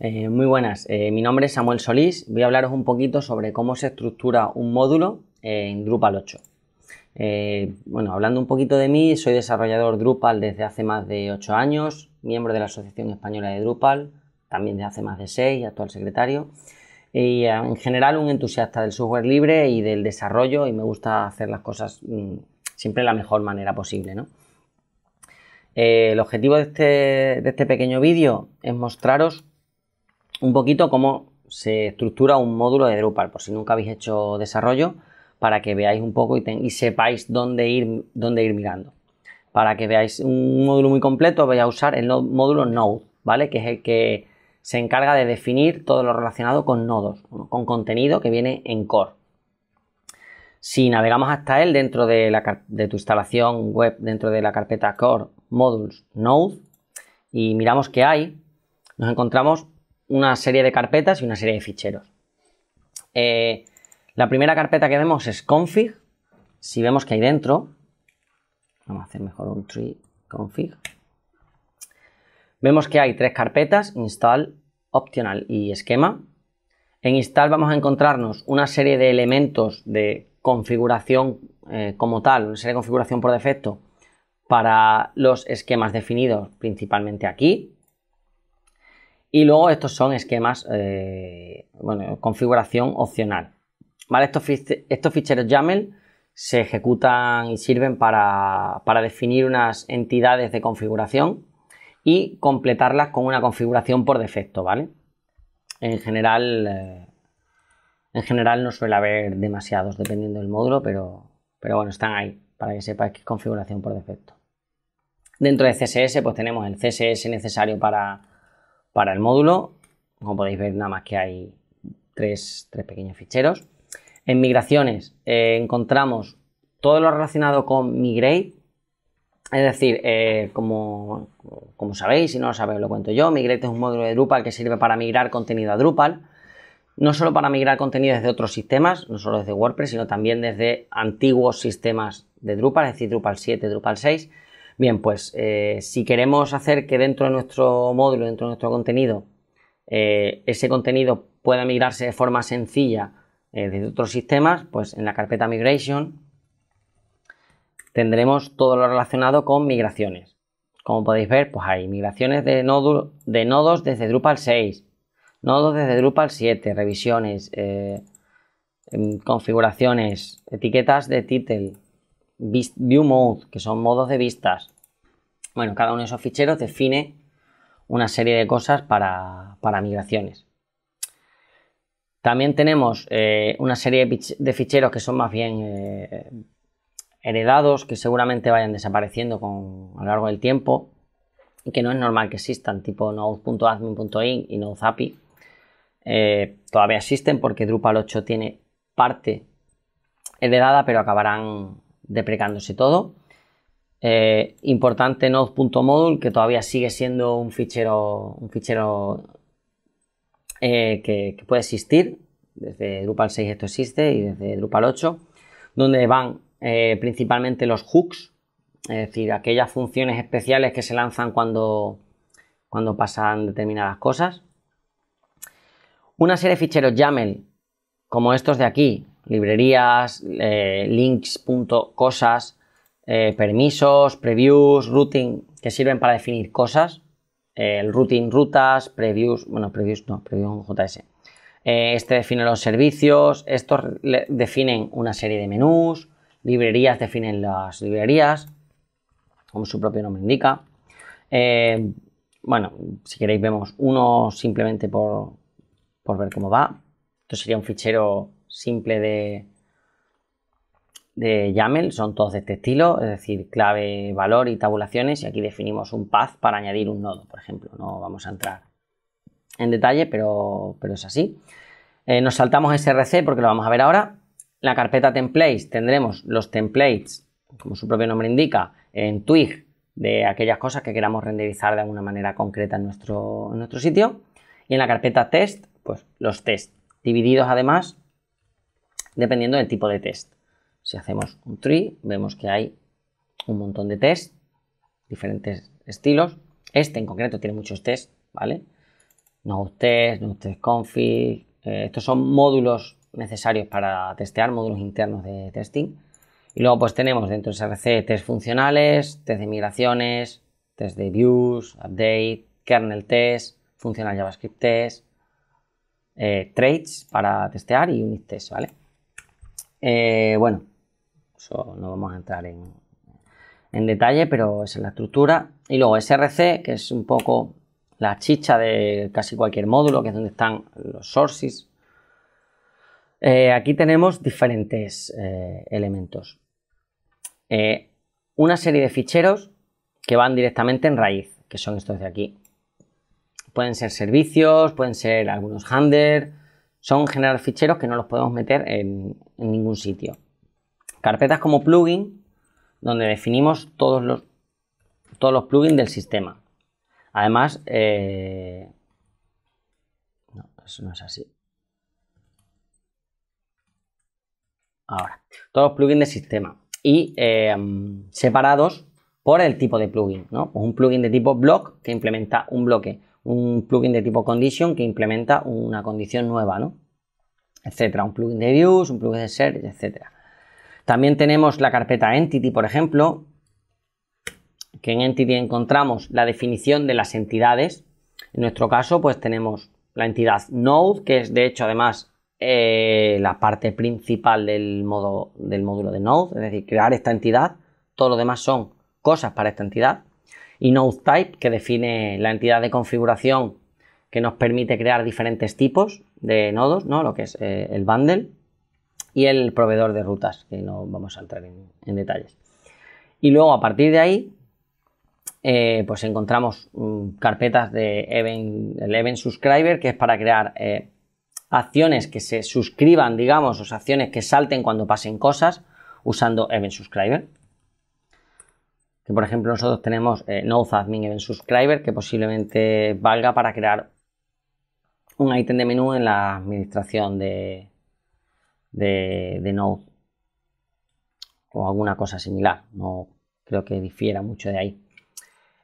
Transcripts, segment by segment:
Eh, muy buenas, eh, mi nombre es Samuel Solís. Voy a hablaros un poquito sobre cómo se estructura un módulo en Drupal 8. Eh, bueno, hablando un poquito de mí, soy desarrollador Drupal desde hace más de 8 años, miembro de la Asociación Española de Drupal, también desde hace más de 6, actual secretario. Y en general un entusiasta del software libre y del desarrollo y me gusta hacer las cosas mm, siempre de la mejor manera posible, el objetivo este, de este pequeño vídeo es mostraros un poquito cómo se estructura un módulo de Drupal, por si nunca habéis hecho desarrollo, para que veáis un poco y, sepáis dónde ir, dónde ir mirando. Para que veáis un módulo muy completo, voy a usar el módulo Node, ¿vale? Que es el que se encarga de definir todo lo relacionado con nodos, con contenido que viene en core. Si navegamos hasta él dentro de, la, de tu instalación web, dentro de la carpeta core modules node y miramos qué hay, nos encontramos una serie de carpetas y una serie de ficheros. Eh, la primera carpeta que vemos es config. Si vemos que hay dentro, vamos a hacer mejor un tree config. Vemos que hay tres carpetas, install, optional y esquema. En install vamos a encontrarnos una serie de elementos de configuración eh, como tal, una serie de configuración por defecto para los esquemas definidos principalmente aquí. Y luego estos son esquemas, eh, bueno, configuración opcional. ¿Vale? Estos, estos ficheros YAML se ejecutan y sirven para, definir unas entidades de configuración y completarlas con una configuración por defecto, ¿vale? En general, eh, en general no suele haber demasiados dependiendo del módulo, pero, pero bueno, están ahí para que sepáis qué configuración por defecto. Dentro de CSS, pues tenemos el CSS necesario para para el módulo, como podéis ver, nada más que hay tres, pequeños ficheros. En migraciones eh, encontramos todo lo relacionado con Migrate, es decir, eh, como, como, sabéis, si no lo sabéis, lo cuento yo, Migrate es un módulo de Drupal que sirve para migrar contenido a Drupal, no solo para migrar contenido desde otros sistemas, no solo desde WordPress, sino también desde antiguos sistemas de Drupal, es decir, Drupal 7, Drupal 6, Bien, pues eh, si queremos hacer que dentro de nuestro módulo, dentro de nuestro contenido, eh, ese contenido pueda migrarse de forma sencilla eh, desde otros sistemas, pues en la carpeta Migration tendremos todo lo relacionado con migraciones. Como podéis ver, pues hay migraciones de, de nodos desde Drupal 6, nodos desde Drupal 7, revisiones, em, configuraciones, etiquetas de título, view mode, que son modos de vistas. Bueno, cada uno de esos ficheros define una serie de cosas para, migraciones. También tenemos eh, una serie de ficheros que son más bien eh, heredados, que seguramente vayan desapareciendo con, a lo largo del tiempo y que no es normal que existan, tipo node.admin.in y nodeAPI. Eh, todavía existen porque Drupal 8 tiene parte heredada, pero acabarán deprecándose todo. Eh, importante node.module que todavía sigue siendo un fichero, un fichero eh, que, puede existir. Desde Drupal 6 esto existe y desde Drupal 8, donde van eh, principalmente los hooks, es decir, aquellas funciones especiales que se lanzan cuando, cuando pasan determinadas cosas. Una serie de ficheros YAML, como estos de aquí, librerías, eh, links, cosas, eh, permisos, previews, routing, que sirven para definir cosas. Eh, el routing, rutas, previews, bueno, previews no, previews JS. este define los servicios, estos definen una serie de menús, librerías definen las librerías, como su propio nombre indica. bueno, si queréis vemos uno simplemente por, por ver cómo va. Esto sería un fichero simple de, de YAML, son todos de este estilo, es decir, clave, valor y tabulaciones, y aquí definimos un path para añadir un nodo, por ejemplo. No vamos a entrar en detalle, pero, es así. Eh, nos saltamos SRC porque lo vamos a ver ahora. La carpeta templates tendremos los templates, como su propio nombre indica, en Twig de aquellas cosas que queramos renderizar de alguna manera concreta en nuestro, en nuestro sitio. Y en la carpeta test, pues los test, divididos además dependiendo del tipo de test. Si hacemos un tree, vemos que hay un montón de test, diferentes estilos. Este en concreto tiene muchos test, ¿vale? No test, no test config. Eh, estos son módulos necesarios para testear, módulos internos de testing. Y luego pues tenemos dentro de SRC test funcionales, test de migraciones, test de views, update, kernel test, funcional JavaScript test, eh, traits para testear y unit test, ¿vale? Eh, bueno, eso no vamos a entrar en, detalle, pero esa es la estructura. Y luego SRC, que es un poco la chicha de casi cualquier módulo, que es donde están los sources. Eh, aquí tenemos diferentes eh, elementos. una serie de ficheros que van directamente en raíz, que son estos de aquí. Pueden ser servicios, pueden ser algunos handler, son generar ficheros que no los podemos meter en, ningún sitio. Carpetas como plugin, donde definimos todos los, todos los plugins del sistema. Además, eh, no, eso no es así. Ahora, todos los plugins del sistema y eh, separados por el tipo de plugin, pues un plugin de tipo block que implementa un bloque un plugin de tipo condition que implementa una condición nueva, ¿no? Etcétera, un plugin de views, un plugin de search, etcétera. También tenemos la carpeta entity, por ejemplo, que en entity encontramos la definición de las entidades. En nuestro caso, pues tenemos la entidad node, que es de hecho además eh, la parte principal del, modo, del módulo de node, es decir, crear esta entidad. Todo lo demás son cosas para esta entidad y NodeType, que define la entidad de configuración que nos permite crear diferentes tipos de nodos, lo que es eh, el bundle, y el proveedor de rutas, que no vamos a entrar en, detalles. Y luego a partir de ahí, eh, pues encontramos mm, carpetas de event, subscriber, que es para crear eh, acciones que se suscriban, digamos, o acciones que salten cuando pasen cosas usando event subscriber que por ejemplo nosotros tenemos eh, Admin Event Subscriber que posiblemente valga para crear un ítem de menú en la administración de, Node o alguna cosa similar. No creo que difiera mucho de ahí.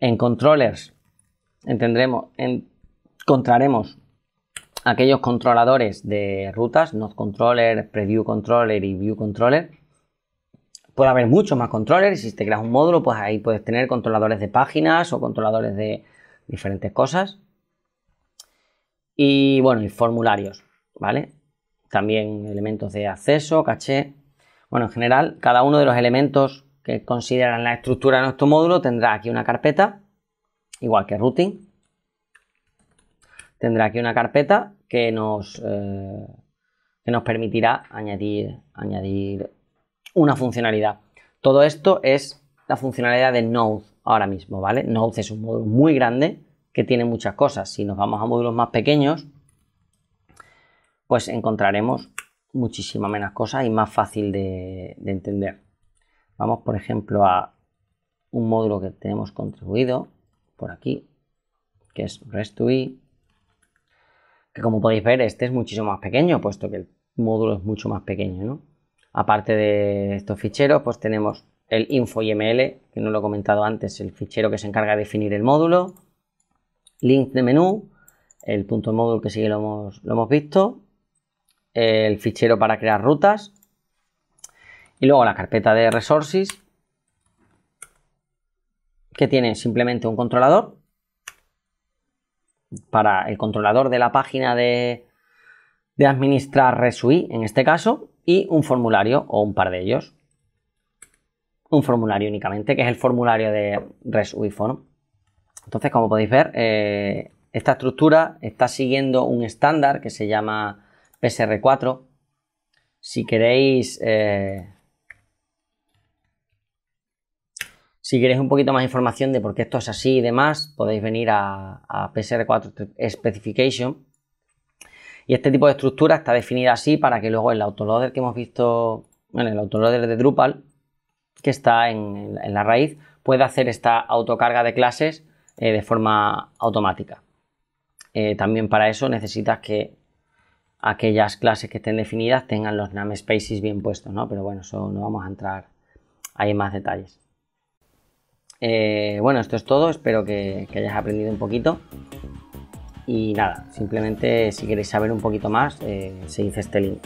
En controllers encontraremos aquellos controladores de rutas, Node Controller, Preview Controller y View Controller Puede haber muchos más controles y si te creas un módulo, pues ahí puedes tener controladores de páginas o controladores de diferentes cosas. Y bueno, y formularios, ¿vale? También elementos de acceso, caché. Bueno, en general, cada uno de los elementos que consideran la estructura de nuestro módulo tendrá aquí una carpeta, igual que routing. Tendrá aquí una carpeta que nos, eh, que nos permitirá añadir, añadir una funcionalidad. Todo esto es la funcionalidad de Node ahora mismo, ¿vale? Node es un módulo muy grande que tiene muchas cosas. Si nos vamos a módulos más pequeños, pues encontraremos muchísimas menos cosas y más fácil de, entender. Vamos, por ejemplo, a un módulo que tenemos contribuido por aquí, que es RESTui, que como podéis ver, este es muchísimo más pequeño, puesto que el módulo es mucho más pequeño, ¿no? Aparte de estos ficheros, pues tenemos el info.yml que no lo he comentado antes, el fichero que se encarga de definir el módulo, link de menú, el punto módulo que sigue lo hemos, visto, el fichero para crear rutas y luego la carpeta de resources que tiene simplemente un controlador para el controlador de la página de administrar Resui en este caso y un formulario o un par de ellos. Un formulario únicamente, que es el formulario de REST Entonces, como podéis ver, eh, esta estructura está siguiendo un estándar que se llama PSR4. Si queréis. Eh, si queréis un poquito más información de por qué esto es así y demás, podéis venir a, a PSR4 Specification y este tipo de estructura está definida así para que luego el autoloader que hemos visto, en el autoloader de Drupal, que está en, la raíz, pueda hacer esta autocarga de clases eh, de forma automática. Eh, también para eso necesitas que aquellas clases que estén definidas tengan los namespaces bien puestos, ¿no? Pero bueno, eso no vamos a entrar ahí en más detalles. Eh, bueno, esto es todo, espero que, que hayas aprendido un poquito y nada, simplemente si queréis saber un poquito más, eh, se dice este link.